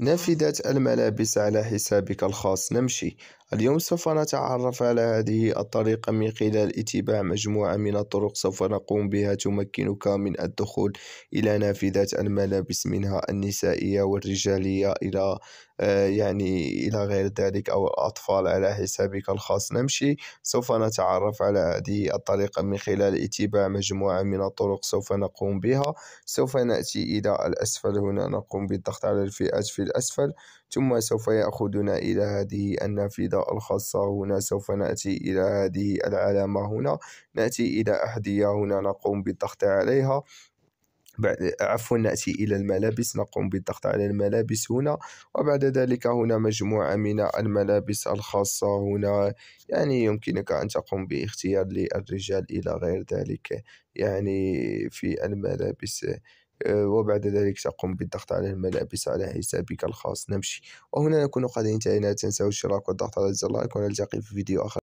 نافذة الملابس على حسابك الخاص. نمشي. اليوم سوف نتعرف على هذه الطريقة من خلال اتباع مجموعة من الطرق سوف نقوم بها تمكنك من الدخول إلى نافذة الملابس منها النسائية والرجالية إلى آه، يعني إلى غير ذلك أو الأطفال على حسابك الخاص نمشي سوف نتعرف على هذه الطريقة من خلال اتباع مجموعة من الطرق سوف نقوم بها سوف نأتي إلى الأسفل هنا نقوم بالضغط على الفئات في الأسفل ثم سوف يأخذنا إلى هذه النافذة الخاصة هنا سوف نأتي إلى هذه العلامة هنا نأتي إلى أحذية هنا نقوم بالضغط عليها بعد عفوا نأتي إلى الملابس نقوم بالضغط على الملابس هنا وبعد ذلك هنا مجموعة من الملابس الخاصة هنا يعني يمكنك أن تقوم باختيار للرجال إلى غير ذلك يعني في الملابس آه، وبعد ذلك تقوم بالضغط على الملابس على حسابك الخاص نمشي وهنا نكون قد انتهينا لا تنسوا الاشتراك والضغط على الزر لايك ونلتقي في فيديو آخر